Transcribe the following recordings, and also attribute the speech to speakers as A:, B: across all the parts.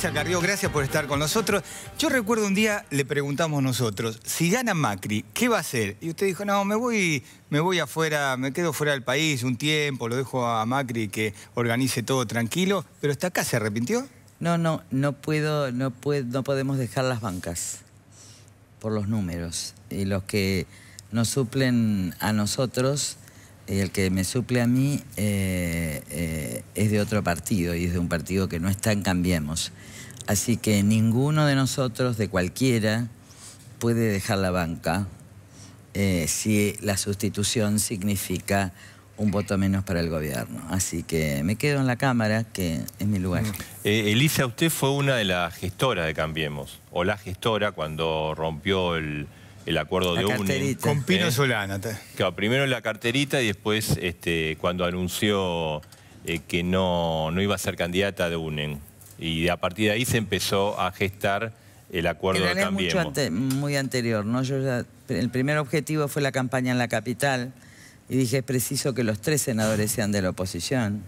A: Gracias Carrió, gracias por estar con nosotros. Yo recuerdo un día le preguntamos nosotros, si gana Macri, ¿qué va a hacer? Y usted dijo, no, me voy, me voy afuera, me quedo fuera del país un tiempo, lo dejo a Macri que organice todo tranquilo, pero hasta acá se
B: arrepintió. No, no, no puedo, no puedo, no podemos dejar las bancas por los números. Y los que nos suplen a nosotros el que me suple a mí eh, eh, es de otro partido y es de un partido que no está en Cambiemos. Así que ninguno de nosotros, de cualquiera, puede dejar la banca eh, si la sustitución significa un voto menos para el gobierno. Así que me quedo en la Cámara, que es mi lugar. Mm.
C: Elisa, usted fue una de las gestoras de Cambiemos, o la gestora cuando rompió el, el acuerdo de unen Con Pino ¿eh? Solana. Claro, primero la carterita y después este, cuando anunció eh, que no, iba a ser candidata de UNEN. Y a partir de ahí se empezó a gestar el acuerdo de Cambiemos.
B: muy anterior, ¿no? el primer objetivo fue la campaña en la capital y dije, es preciso que los tres senadores sean de la oposición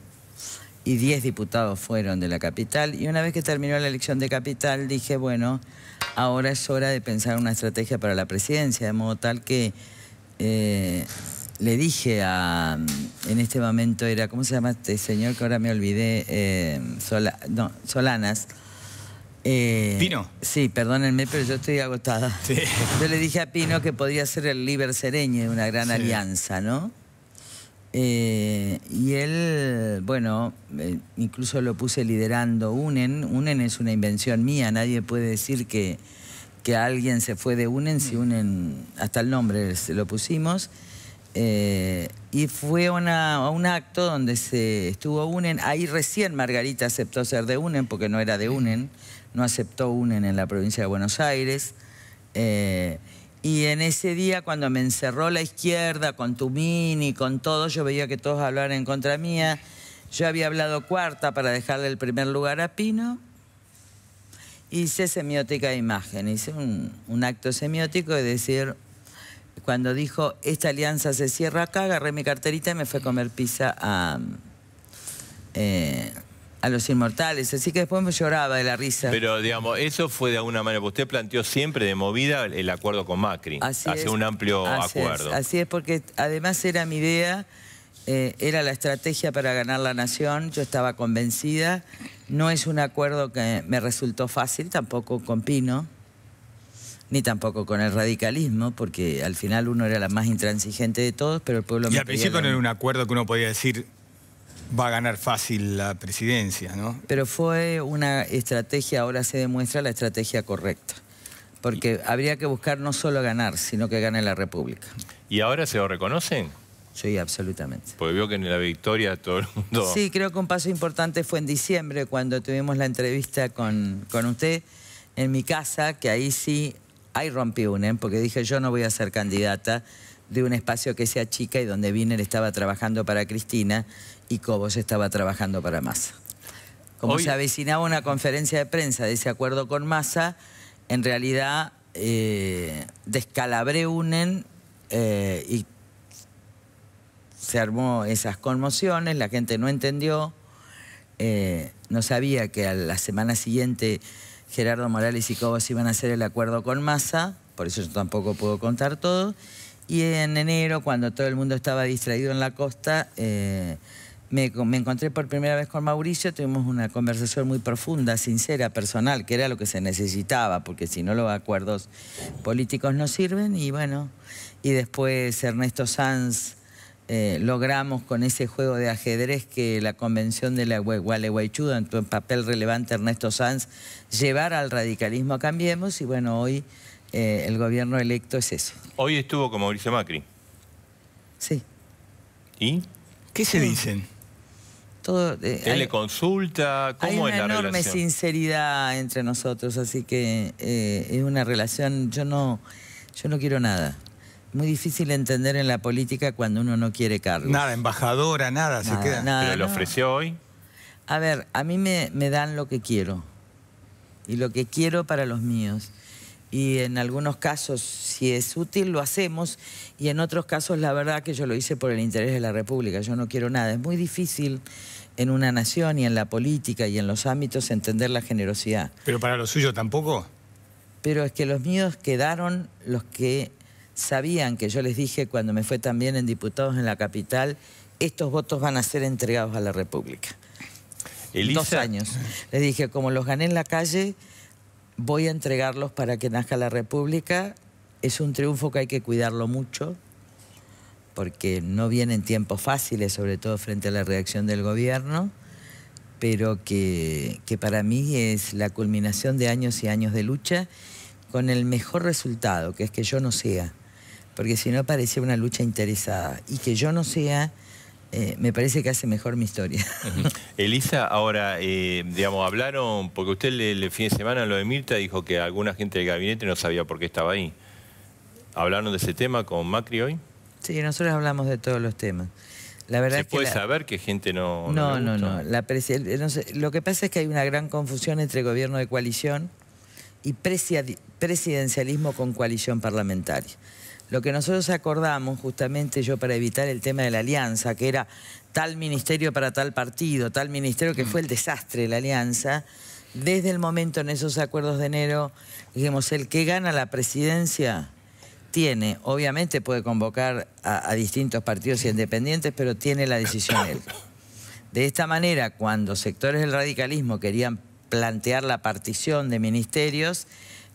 B: y 10 diputados fueron de la capital. Y una vez que terminó la elección de capital, dije, bueno, ahora es hora de pensar una estrategia para la presidencia, de modo tal que eh, le dije a, en este momento era, ¿cómo se llama este señor que ahora me olvidé? Eh, Solanas. Eh, ¿Pino? Sí, perdónenme, pero yo estoy agotada. Yo le dije a Pino que podría ser el líder sereño de una gran alianza, ¿no? Eh, y él, bueno, eh, incluso lo puse liderando UNEN. UNEN es una invención mía, nadie puede decir que, que alguien se fue de UNEN, si mm. UNEN, hasta el nombre se lo pusimos. Eh, y fue una, a un acto donde se estuvo UNEN. Ahí recién Margarita aceptó ser de UNEN, porque no era de UNEN, no aceptó UNEN en la provincia de Buenos Aires. Y en ese día, cuando me encerró la izquierda con Tumini, con todo, yo veía que todos hablaban en contra mía. Yo había hablado cuarta para dejarle el primer lugar a Pino. Hice semiótica de imagen, hice un, acto semiótico de decir, cuando dijo, esta alianza se cierra acá, agarré mi carterita y me fue a comer pizza a... Eh, a los inmortales. Así que después me lloraba de la risa. Pero,
C: digamos, eso fue de alguna manera, usted planteó siempre de movida el acuerdo con Macri. Así hacia un amplio acuerdo.
B: así es, porque además era mi idea, eh, era la estrategia para ganar la nación, yo estaba convencida. No es un acuerdo que me resultó fácil, tampoco con Pino, ni tampoco con el radicalismo, porque al final uno era la más intransigente de todos, pero el pueblo... Y al principio no era un
A: acuerdo que uno podía decir, va a ganar fácil la presidencia, ¿no?
B: Pero fue una estrategia, ahora se demuestra la estrategia correcta. Porque habría que buscar no solo ganar, sino que gane la República.
C: ¿Y ahora se lo reconocen? Sí, absolutamente. Porque vio que en la victoria todo el mundo... Sí,
B: creo que un paso importante fue en diciembre, cuando tuvimos la entrevista con, usted en mi casa, que ahí sí, ahí rompí un, ¿eh? porque dije yo no voy a ser candidata de un espacio que sea chica y donde Wiener estaba trabajando para Cristina y Cobos estaba trabajando para Massa. Como se avecinaba una conferencia de prensa de ese acuerdo con Massa, en realidad eh, descalabré UNEN eh, y se armó esas conmociones, la gente no entendió, eh, no sabía que a la semana siguiente Gerardo Morales y Cobos iban a hacer el acuerdo con Massa, por eso yo tampoco puedo contar todo, y en enero, cuando todo el mundo estaba distraído en la costa, eh, me, encontré por primera vez con Mauricio, tuvimos una conversación muy profunda, sincera, personal, que era lo que se necesitaba, porque si no los acuerdos políticos no sirven. Y bueno, y después Ernesto Sanz eh, logramos con ese juego de ajedrez que la convención de la Gualeguaychú, en tu papel relevante Ernesto Sanz, llevar al radicalismo a Cambiemos. Y bueno, hoy eh, el gobierno electo es eso.
C: Hoy estuvo con Mauricio Macri. Sí. ¿Y?
B: ¿Qué se dicen? Todo, eh, ¿Él le
C: consulta? hay una enorme
B: sinceridad entre nosotros, así que eh, es una relación, yo no, yo no quiero nada. Muy difícil entender en la política cuando uno no quiere Carlos. Nada, embajadora, nada, se queda. Nada, ¿Pero
C: ofreció hoy?
B: A ver, a mí me dan lo que quiero y lo que quiero para los míos y en algunos casos, si es útil, lo hacemos, y en otros casos, la verdad que yo lo hice por el interés de la República, yo no quiero nada. Es muy difícil en una nación y en la política y en los ámbitos entender la generosidad. ¿Pero
A: para lo suyo tampoco?
B: Pero es que los míos quedaron los que sabían que yo les dije cuando me fue también en diputados en la capital, estos votos van a ser entregados a la República. Dos años. Les dije, como los gané en la calle, voy a entregarlos para que nazca la República. Es un triunfo que hay que cuidarlo mucho, porque no vienen tiempos fáciles, sobre todo frente a la reacción del gobierno, pero que, que para mí es la culminación de años y años de lucha con el mejor resultado, que es que yo no sea, porque si no parecía una lucha interesada, y que yo no sea eh, me parece que hace mejor mi historia.
C: Elisa, ahora, eh, digamos, hablaron, porque usted el, fin de semana lo de Mirta dijo que alguna gente del gabinete no sabía por qué estaba ahí. ¿Hablaron de ese tema con Macri hoy?
B: Sí, nosotros hablamos de todos los temas. La verdad ¿Se puede saber
C: que gente no... No, no,
B: no. Lo que pasa es que hay una gran confusión entre gobierno de coalición y presidencialismo con coalición parlamentaria. Lo que nosotros acordamos, justamente yo para evitar el tema de la alianza, que era tal ministerio para tal partido, tal ministerio que mm. fue el desastre de la alianza, desde el momento en esos acuerdos de enero, dijimos, el que gana la presidencia tiene, obviamente puede convocar a, distintos partidos independientes, pero tiene la decisión él. De esta manera, cuando sectores del radicalismo querían plantear la partición de ministerios,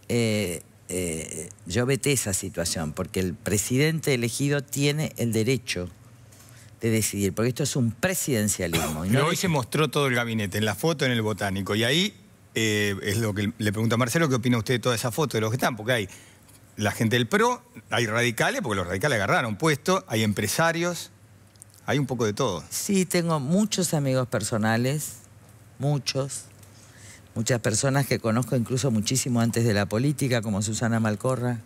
B: eh, eh, yo vete esa situación, porque el presidente elegido tiene el derecho de decidir, porque esto es un presidencialismo. Pero hoy
A: se mostró todo el gabinete, en la foto, en el botánico, y ahí eh, es lo que le pregunta a Marcelo, ¿qué opina usted de toda esa foto de los que están? Porque hay la gente del PRO, hay radicales, porque los radicales agarraron puesto, hay empresarios, hay un poco de todo.
B: Sí, tengo muchos amigos personales, muchos, muchas personas que conozco incluso muchísimo antes de la política, como Susana Malcorra,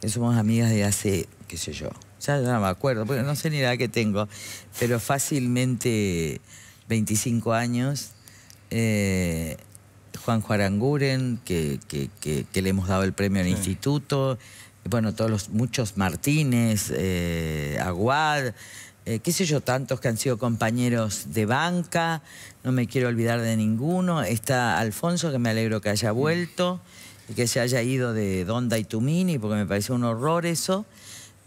B: que somos amigas de hace, qué sé yo, ya, no me acuerdo, porque no sé ni la que tengo, pero fácilmente 25 años. Eh, Juan Juaranguren, que, le hemos dado el premio al instituto, bueno, todos los muchos Martínez, eh, Aguad, eh, qué sé yo, tantos que han sido compañeros de banca, no me quiero olvidar de ninguno. Está Alfonso, que me alegro que haya vuelto y que se haya ido de Donda y Tumini, porque me parece un horror eso.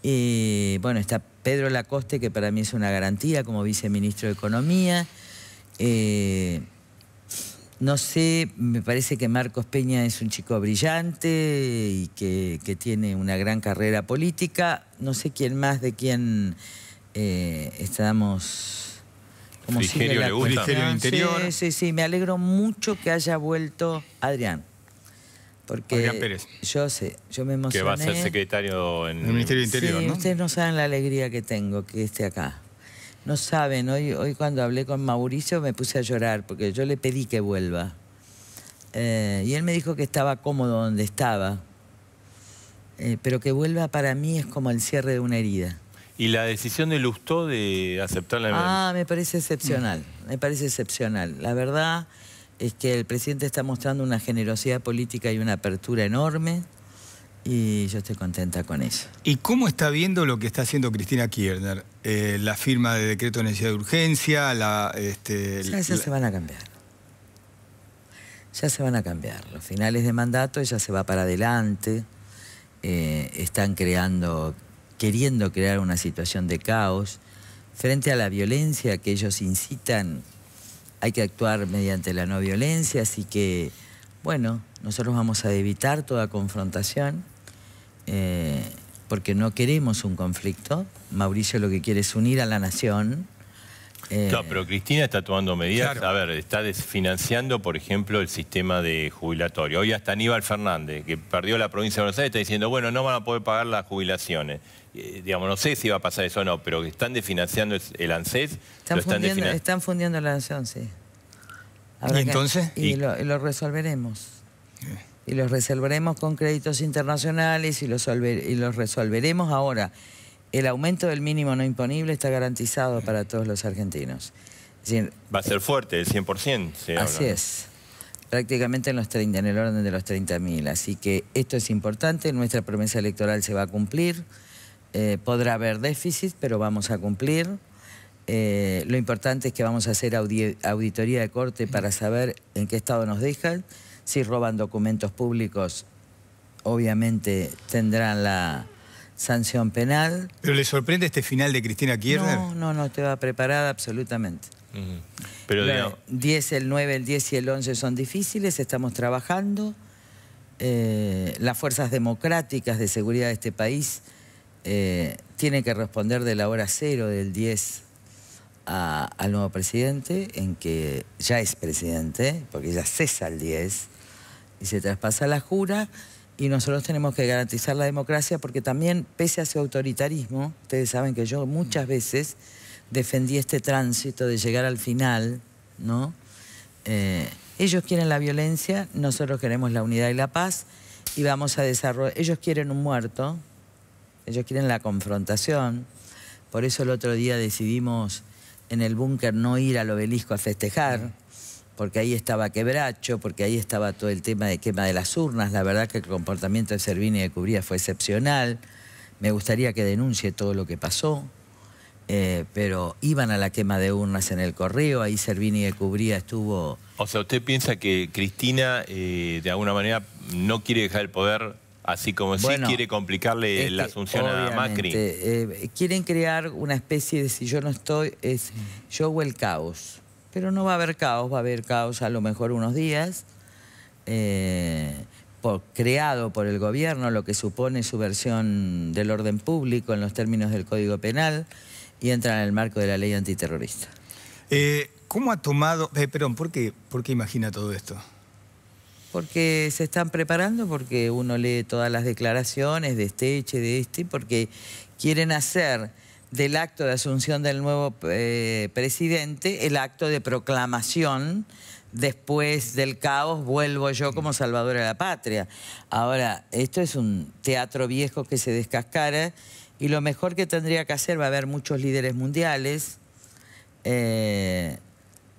B: bueno, está Pedro Lacoste, que para mí es una garantía como viceministro de Economía. Eh, no sé, me parece que Marcos Peña es un chico brillante y que tiene una gran carrera política. No sé quién más de quién... Eh, estamos... Como le gusta. Interior. Sí, sí, me alegro mucho que haya vuelto Adrián. Porque Yo sé, yo me emocioné. Que va a ser
C: secretario en el Ministerio del Interior, ustedes
B: no saben la alegría que tengo que esté acá. No saben, hoy, hoy cuando hablé con Mauricio me puse a llorar porque yo le pedí que vuelva. Eh, y él me dijo que estaba cómodo donde estaba. Eh, pero que vuelva para mí es como el cierre de una herida.
C: Y la decisión de Lustó de aceptar la Ah,
B: me parece excepcional, mm. me parece excepcional. La verdad es que el presidente está mostrando una generosidad política y una apertura enorme y yo estoy contenta con eso.
A: ¿Y cómo está viendo lo que está haciendo Cristina Kirchner? Eh, la firma de decreto de necesidad de urgencia, la... Este, ya se van a cambiar.
B: Ya se van a cambiar. Los finales de mandato ella se va para adelante. Eh, están creando queriendo crear una situación de caos. Frente a la violencia que ellos incitan, hay que actuar mediante la no violencia, así que, bueno, nosotros vamos a evitar toda confrontación, eh, porque no queremos un conflicto. Mauricio lo que quiere es unir a la nación, No, eh,
C: pero Cristina está tomando medidas. A ver, está desfinanciando, por ejemplo, el sistema de jubilatorio. Hoy hasta Aníbal Fernández, que perdió la provincia de Buenos Aires, está diciendo, bueno, no van a poder pagar las jubilaciones. Eh, digamos, no sé si va a pasar eso o no, pero están desfinanciando el ANSES. Están, fundiendo,
B: el ANSES, sí.
C: entonces? y,
B: Lo, resolveremos. Y lo resolveremos con créditos internacionales y lo, y resolveremos ahora. El aumento del mínimo no imponible está garantizado para todos los argentinos.
C: va a ser fuerte, el 100%. así es
B: prácticamente en, los 30, en el orden de los 30.000. Así que esto es importante, nuestra promesa electoral se va a cumplir. Eh, podrá haber déficit, pero vamos a cumplir. Eh, lo importante es que vamos a hacer auditoría de corte para saber en qué estado nos dejan. Si roban documentos públicos, obviamente tendrán la sanción penal. ¿Pero le sorprende este final de Cristina Kirchner? No, no, no, estaba preparada absolutamente. Pero 10, el 9, el 10 y el 11 son difíciles, estamos trabajando. Eh, las fuerzas democráticas de seguridad de este país eh, tiene que responder de la hora cero del 10 al nuevo presidente, en que ya es presidente, porque ya cesa el 10 y se traspasa la jura. Y nosotros tenemos que garantizar la democracia porque también, pese a su autoritarismo, ustedes saben que yo muchas veces defendí este tránsito de llegar al final, ¿no? Eh, ellos quieren la violencia, nosotros queremos la unidad y la paz y vamos a desarrollar. Ellos quieren un muerto, ellos quieren la confrontación. Por eso el otro día decidimos en el búnker no ir al obelisco a festejar, porque ahí estaba quebracho, porque ahí estaba todo el tema de quema de las urnas. La verdad que el comportamiento de Servini y de Cubría fue excepcional. Me gustaría que denuncie todo lo que pasó. Eh, pero iban a la quema de urnas en el correo, ahí Servini de Cubría estuvo...
C: O sea, ¿usted piensa que Cristina eh, de alguna manera no quiere dejar el poder Así como si quiere complicarle la asunción a Macri.
B: Eh, quieren crear una especie de, si yo no estoy, es yo o el caos. Pero no va a haber caos, va a haber caos a lo mejor unos días, eh, por, creado por el gobierno, lo que supone su versión del orden público en los términos del Código Penal, y entra en el marco de la ley antiterrorista.
A: Eh, ¿Cómo ha tomado, perdón, ¿por qué, ¿por qué imagina todo esto?
B: porque se están preparando, porque uno lee todas las declaraciones de este, hecho de este, porque quieren hacer del acto de asunción del nuevo eh, presidente el acto de proclamación después del caos vuelvo yo como salvador de la patria. Ahora, esto es un teatro viejo que se descascara y lo mejor que tendría que hacer, va a haber muchos líderes mundiales, eh,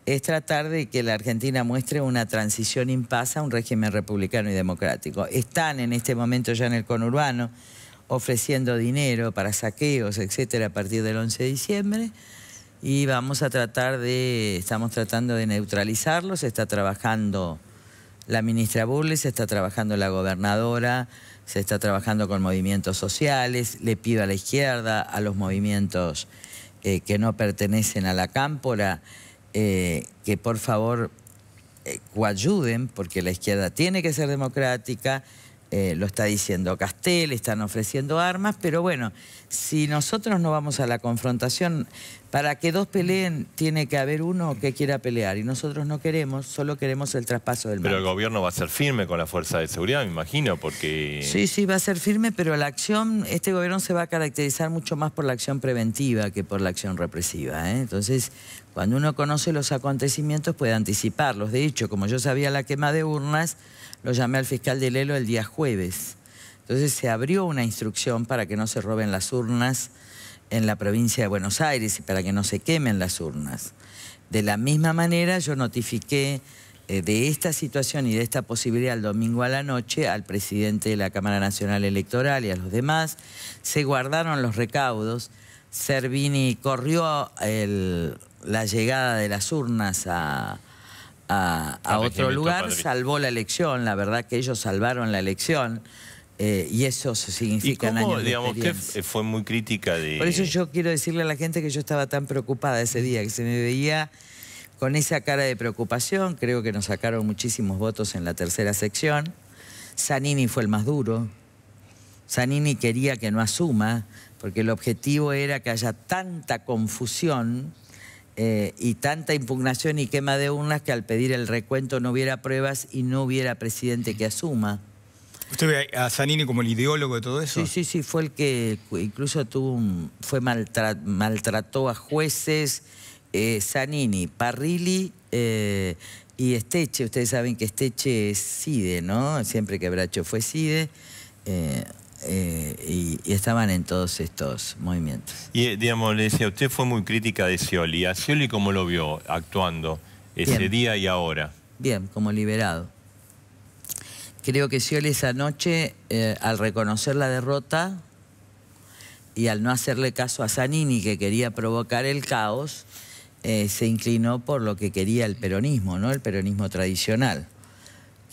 B: es tratar de que la Argentina muestre una transición impasa a un régimen republicano y democrático. Están en este momento ya en el conurbano ofreciendo dinero para saqueos, etcétera, a partir del 11 de diciembre y vamos a tratar de, estamos tratando de neutralizarlos, está trabajando la ministra Burles, está trabajando la gobernadora, se está trabajando con movimientos sociales, le pido a la izquierda, a los movimientos eh, que no pertenecen a la cámpora, eh, que por favor eh, coayuden, porque la izquierda tiene que ser democrática, eh, lo está diciendo Castel, están ofreciendo armas, pero bueno, si nosotros no vamos a la confrontación, para que dos peleen tiene que haber uno que quiera pelear y nosotros no queremos, solo queremos el traspaso del mar. Pero
C: el gobierno va a ser firme con la fuerza de seguridad, me imagino, porque... Sí, sí,
B: va a ser firme, pero la acción, este gobierno se va a caracterizar mucho más por la acción preventiva que por la acción represiva. ¿eh? Entonces, cuando uno conoce los acontecimientos puede anticiparlos. De hecho, como yo sabía la quema de urnas, lo llamé al fiscal de Lelo el día jueves. Entonces se abrió una instrucción para que no se roben las urnas en la provincia de Buenos Aires y para que no se quemen las urnas. De la misma manera yo notifiqué eh, de esta situación y de esta posibilidad el domingo a la noche al presidente de la Cámara Nacional Electoral y a los demás. Se guardaron los recaudos. Servini corrió la llegada de las urnas a otro lugar, salvó la elección, la verdad que ellos salvaron la elección. Eh, y eso significa ¿Y digamos, que fue
C: muy crítica de... Por eso
B: yo quiero decirle a la gente que yo estaba tan preocupada ese día, que se me veía con esa cara de preocupación. Creo que nos sacaron muchísimos votos en la tercera sección. Zanini fue el más duro. Zanini quería que no asuma, porque el objetivo era que haya tanta confusión eh, y tanta impugnación y quema de urnas que al pedir el recuento no hubiera pruebas y no hubiera presidente que asuma. ¿Usted ve a Zanini como el ideólogo de todo eso? Sí, sí, sí, fue el que incluso tuvo fue maltrató a jueces, eh, Zanini, Parrilli eh, y Esteche. Ustedes saben que Esteche es SIDE, ¿no? Siempre que Bracho fue SIDE. Eh, y, estaban en todos estos movimientos.
C: Y, digamos, le decía, usted fue muy crítica de Scioli. ¿A Scioli cómo lo vio actuando ese día y ahora?
B: Bien, como liberado. Creo que Scioli esa noche, eh, al reconocer la derrota y al no hacerle caso a Zanini, que quería provocar el caos, eh, se inclinó por lo que quería el peronismo, ¿no? el peronismo tradicional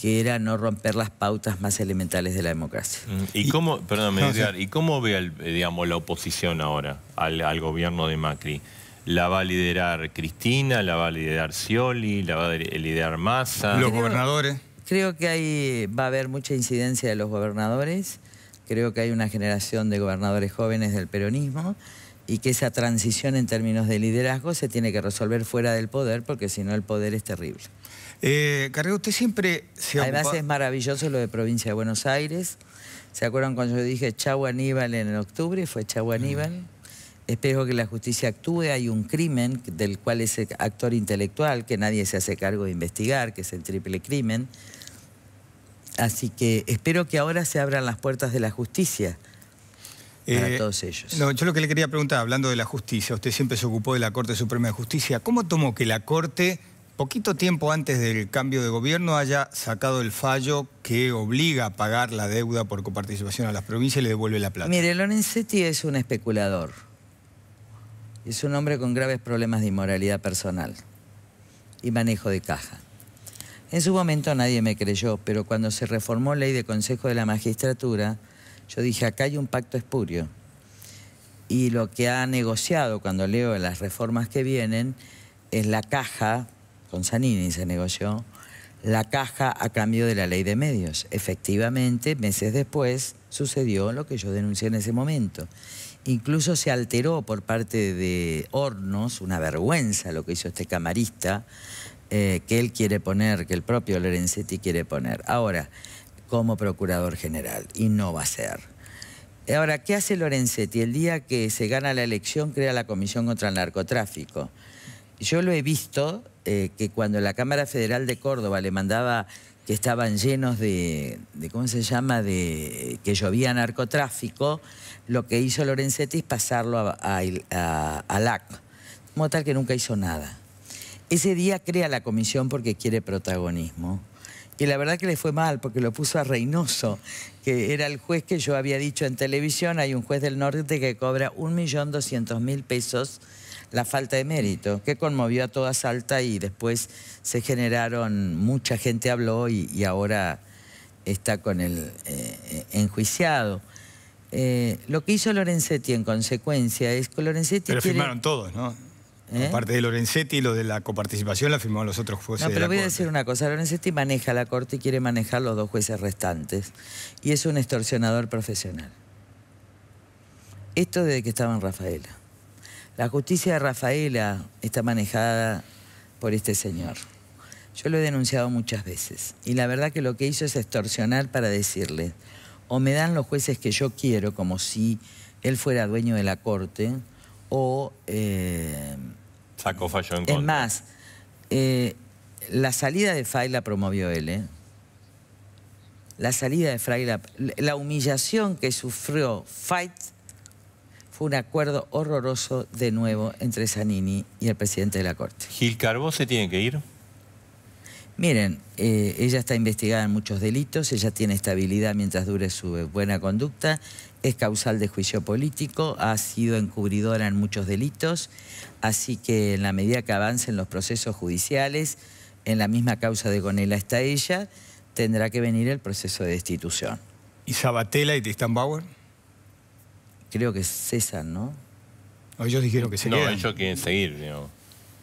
B: que era no romper las pautas más elementales de la democracia.
C: Mm, ¿Y cómo, ¿y cómo ve eh, digamos, la oposición ahora al, al, gobierno de Macri? ¿La va a liderar Cristina? ¿La va a liderar Scioli? ¿La va a liderar Massa? Los gobernadores.
B: Creo que ahí va a haber mucha incidencia de los gobernadores. Creo que hay una generación de gobernadores jóvenes del peronismo y que esa transición en términos de liderazgo se tiene que resolver fuera del poder porque si no el poder es terrible. Eh, usted siempre Además es maravilloso lo de Provincia de Buenos Aires. ¿Se acuerdan cuando yo dije Chau Aníbal en octubre? Fue Chau mm. Aníbal. Espero que la justicia actúe. Hay un crimen del cual ese actor intelectual, que nadie se hace cargo de investigar, que es el triple crimen, Así que espero que ahora se abran las puertas de la justicia para eh, todos ellos.
A: No, yo lo que le quería preguntar, hablando de la justicia, usted siempre se ocupó de la Corte Suprema de Justicia, ¿cómo tomó que la Corte, poquito tiempo antes del cambio de gobierno, haya sacado el fallo que obliga a pagar la deuda por coparticipación a las provincias y le
B: devuelve la plata? Mire, Lorenzetti es un especulador. Es un hombre con graves problemas de inmoralidad personal y manejo de caja. En su momento nadie me creyó, pero cuando se reformó ley de Consejo de la Magistratura, yo dije, acá hay un pacto espurio. Y lo que ha negociado, cuando leo las reformas que vienen, es la caja, con Zanini se negoció, la caja a cambio de la ley de medios. Efectivamente, meses después sucedió lo que yo denuncié en ese momento. Incluso se alteró por parte de Hornos, una vergüenza lo que hizo este camarista, eh, que él quiere poner, que el propio Lorenzetti quiere poner. Ahora, como procurador general, y no va a ser. Ahora, ¿qué hace Lorenzetti? El día que se gana la elección crea la Comisión contra el Narcotráfico. Yo lo he visto eh, que cuando la Cámara Federal de Córdoba le mandaba que estaban llenos de, ¿cómo se llama?, de que llovía narcotráfico, lo que hizo Lorenzetti es pasarlo a, a, como tal que nunca hizo nada. Ese día crea la comisión porque quiere protagonismo. Y la verdad que le fue mal porque lo puso a Reynoso, que era el juez que yo había dicho en televisión, hay un juez del norte que cobra 1.200.000 pesos la falta de mérito, que conmovió a toda Salta y después se generaron, mucha gente habló y, ahora está con el eh, eh, enjuiciado. Eh, lo que hizo Lorenzetti en consecuencia es que Lorenzetti... Pero firmaron
A: todos, ¿no? Parte ¿Eh? Aparte de Lorenzetti, y lo de la coparticipación la firmaron los otros jueces. No, pero voy a
B: decir una cosa. Lorenzetti maneja la corte y quiere manejar los dos jueces restantes. Y es un extorsionador profesional. Esto desde que estaba en Rafaela. La justicia de Rafaela está manejada por este señor. Yo lo he denunciado muchas veces. Y la verdad que lo que hizo es extorsionar para decirle, o me dan los jueces que yo quiero, como si él fuera dueño de la corte, o eh, Sacó fallo en Es más, eh, la salida de Fay la promovió él, ¿eh? La salida de Fray, la, humillación que sufrió Fight fue un acuerdo horroroso de nuevo entre Zanini y el presidente de la Corte.
C: ¿Gil Carbó se tiene que ir?
B: Miren, eh, ella está investigada en muchos delitos, ella tiene estabilidad mientras dure su buena conducta es causal de juicio político, ha sido encubridora en muchos delitos, así que en la medida que avancen los procesos judiciales, en la misma causa de Gonela está ella, tendrá que venir el proceso de destitución. ¿Y Sabatella y Tristan Bauer? Creo que César, ¿no? ellos dijeron que se No, yo ellos
C: quieren seguir, digamos.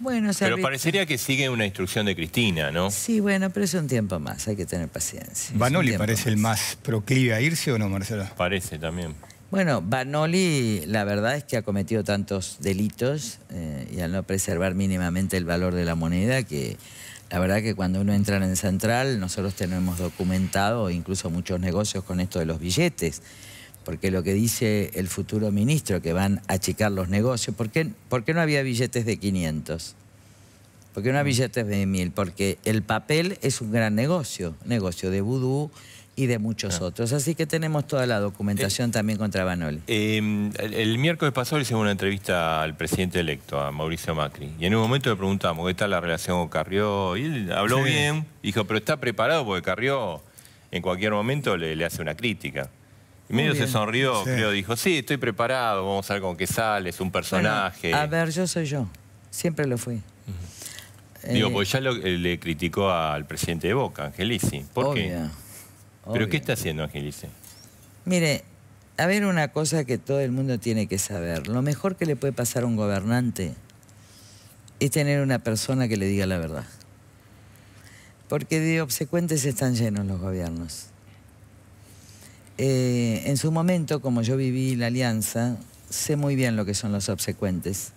B: Bueno, pero parecería
C: que sigue una instrucción de Cristina, ¿no? Sí,
B: bueno, pero es un tiempo más, hay que tener paciencia. ¿Banoli parece el más proclive a irse o no, Marcelo? Parece también. Bueno, Banoli la verdad es que ha cometido tantos delitos eh, y al no preservar mínimamente el valor de la moneda que la verdad que cuando uno entra en Central nosotros tenemos documentado incluso muchos negocios con esto de los billetes porque lo que dice el futuro ministro, que van a achicar los negocios, ¿por qué, por no había billetes de 500? ¿Por qué no había billetes de 1000? Mm. Porque el papel es un gran negocio, negocio de vudú y de muchos ah. otros. Así que tenemos toda la documentación eh, también contra Banoli.
C: Em, el, miércoles pasado le hicimos una entrevista al presidente electo, a Mauricio Macri, y en un momento le preguntamos qué tal la relación con Carrió, y él habló bien, dijo, pero está preparado porque Carrió en cualquier momento le hace una crítica.
B: Y medio se sonrió, creo,
C: dijo, sí, estoy preparado, vamos a ver con qué sale, es un personaje. a
B: ver, yo soy yo, siempre lo fui. Digo,
C: pues ya eh, le criticó al presidente de Boca, Angelici. ¿Por qué? ¿Pero qué está haciendo Angelici?
B: Mire, a ver una cosa que todo el mundo tiene que saber. Lo mejor que le puede pasar a un gobernante es tener una persona que le diga la verdad. Porque de obsecuentes están llenos los gobiernos. Eh, en su momento, como yo viví la alianza, sé muy bien lo que son los obsecuentes.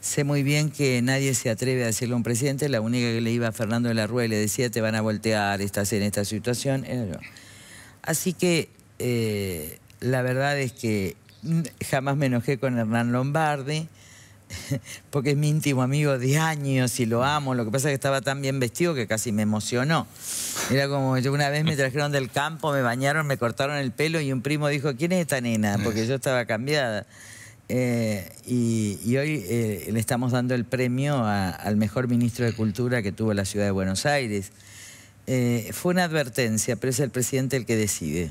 B: Sé muy bien que nadie se atreve a decirle a un presidente, la única que le iba a Fernando de la Rúa y le decía, te van a voltear, estás en esta situación, Así que eh, la verdad es que mm, jamás me enojé con Hernán Lombardi, porque es mi íntimo amigo de años y lo amo. Lo que pasa es que estaba tan bien vestido que casi me emocionó. Era como yo una vez me trajeron del campo, me bañaron, me cortaron el pelo y un primo dijo, ¿quién es esta nena? Porque yo estaba cambiada. Eh, y, hoy eh, le estamos dando el premio al mejor ministro de Cultura que tuvo la ciudad de Buenos Aires. Eh, fue una advertencia, pero es el presidente el que decide.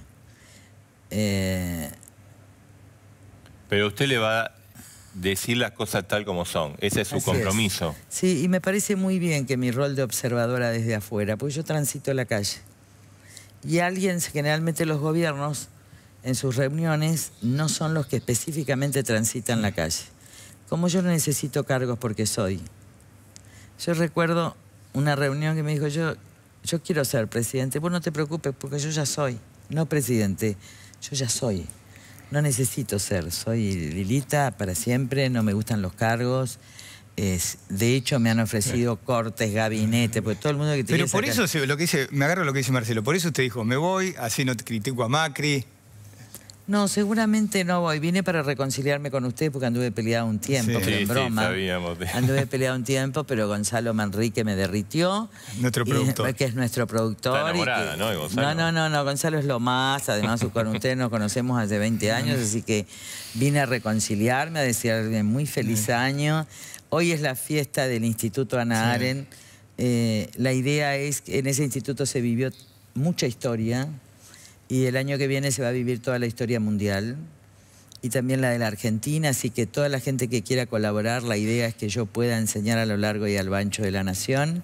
C: Pero usted le va decir las cosas tal como son. Ese es su compromiso.
B: Sí, y me parece muy bien que mi rol de observadora desde afuera, porque yo transito la calle. Y alguien, generalmente los gobiernos, en sus reuniones, no son los que específicamente transitan la calle. Como yo no necesito cargos porque soy. Yo recuerdo una reunión que me dijo, yo, yo quiero ser presidente. Vos no te preocupes porque yo ya soy. No presidente, yo ya soy. No necesito ser, soy Lilita para siempre, no me gustan los cargos. de hecho, me han ofrecido cortes, gabinete, pues todo el mundo que te Pero por eso,
C: lo
A: que dice, me agarro lo que dice Marcelo, por eso usted dijo, me voy, así no te critico a Macri,
B: no, seguramente no voy. Vine para reconciliarme con ustedes porque anduve peleado un tiempo, sí, pero en sí, Sabíamos. Anduve peleado un tiempo, pero Gonzalo Manrique me derritió. Nuestro productor. que es nuestro productor. ¿no, No, no, no, Gonzalo es lo más. Además, con ustedes nos conocemos hace 20 años, así que vine a reconciliarme, a decirle muy feliz año. Hoy es la fiesta del Instituto Ana Aren. Eh, la idea es que en ese instituto se vivió mucha historia, y el año que viene se va a vivir toda la historia mundial y también la de la Argentina, así que toda la gente que quiera colaborar, la idea es que yo pueda enseñar a lo largo y al ancho de la nación,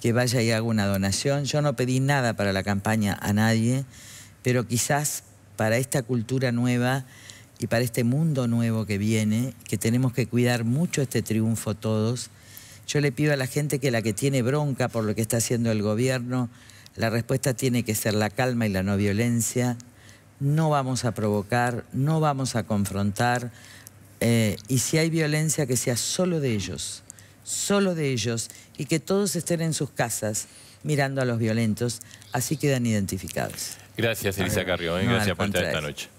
B: que vaya y haga una donación. Yo no pedí nada para la campaña a nadie, pero quizás para esta cultura nueva y para este mundo nuevo que viene, que tenemos que cuidar mucho este triunfo todos, yo le pido a la gente que la que tiene bronca por lo que está haciendo el gobierno, la respuesta tiene que ser la calma y la no violencia. No vamos a provocar, no vamos a confrontar. Eh, y si hay violencia, que sea solo de ellos, solo de ellos, y que todos estén en sus casas mirando a los violentos, así quedan identificados.
C: Gracias, Elisa Carrión. gracias por esta noche.